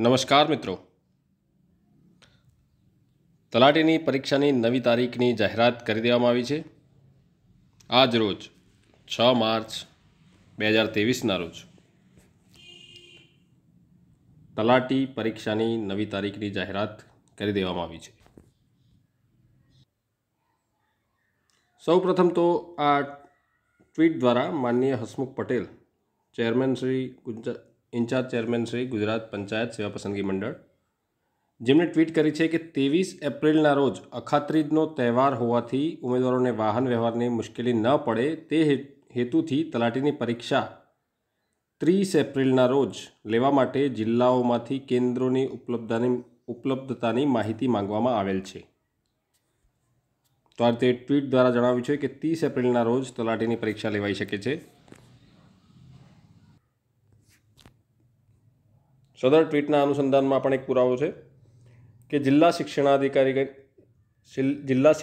નમસ્કાર મિત્રો તલાટીની પરીક્ષાની નવી તારીખની જાહેરાત કરી દેવામાં આવી છે આજ રોજ છ માર્ચ બે હજાર તેવીસના રોજ તલાટી પરીક્ષાની નવી તારીખની જાહેરાત કરી દેવામાં આવી છે સૌપ્રથમ તો આ ટ્વીટ દ્વારા માનનીય Hasmukh Patel chairman Shri Gujarat in charge chairman Shri Gujarat panchayat Seva Pasandgi મંડળ જેમણે ટ્વીટ કરી છે કે ત્રેવીસ એપ્રિલના રોજ અખાત્રીજનો તહેવાર હોવાથી ઉમેદવારોને વાહન વ્યવહારની મુશ્કેલી ન પડે તે હેતુથી તલાટીની પરીક્ષા ત્રીસ એપ્રિલના રોજ લેવા માટે જિલ્લાઓમાંથી કેન્દ્રોની ઉપલબ્ધતાની ઉપલબ્ધતાની માહિતી માંગવામાં આવેલ છે તો આ રીતે ટ્વીટ દ્વારા જણાવ્યું છે કે ત્રીસ એપ્રિલના રોજ તલાટીની પરીક્ષા લેવાઈ શકે છે સદર ટ્વીટના અનુસંધાનમાં પણ એક પુરાવો છે કે જિલ્લા શિક્ષણાધિકારી જિલ્લા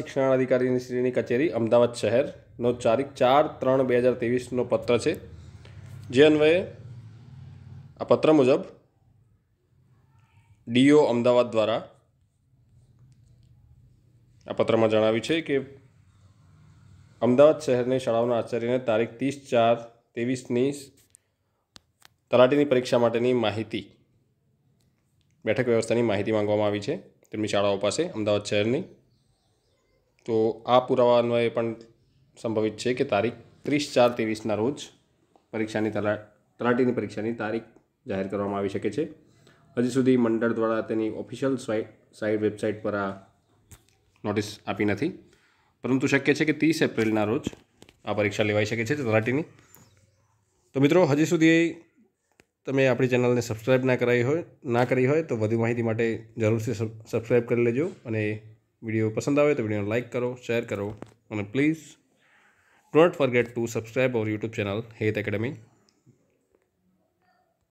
શ્રીની કચેરી અમદાવાદ શહેરનો તારીખ ચાર ત્રણ બે હજાર ત્રેવીસનો પત્ર છે જે અન્વયે આ પત્ર મુજબ ડીઓ અમદાવાદ દ્વારા આ પત્રમાં જણાવ્યું છે કે અમદાવાદ શહેરની શાળાઓના આચાર્યને તારીખ ત્રીસ ચાર ત્રેવીસની તલાટીની પરીક્ષા માટેની માહિતી બેઠક વ્યવસ્થાની માહિતી માંગવામાં આવી છે તેમની શાળાઓ પાસે અમદાવાદ શહેરની તો આ પુરાવા અન્વયે પણ સંભવિત છે કે તારીખ ત્રીસ ચાર ત્રેવીસના રોજ પરીક્ષાની તલા તલાટીની પરીક્ષાની તારીખ જાહેર કરવામાં આવી શકે છે હજી સુધી મંડળ દ્વારા તેની ઓફિશિયલ સાઇટ વેબસાઇટ પર આ નોટિસ આપી નથી પરંતુ શક્ય છે કે ત્રીસ એપ્રિલના રોજ આ પરીક્ષા લેવાઈ શકે છે તલાટીની તો મિત્રો હજી સુધી તમે આપણી ચેનલને સબસ્ક્રાઈબ ના કરાવી હોય ના કરી હોય તો વધુ માહિતી માટે જરૂરથી સબસ્ક્રાઇબ કરી લેજો અને વિડીયો પસંદ આવે તો વિડીયોને લાઇક કરો શેર કરો અને please don't forget to subscribe our YouTube channel Het academy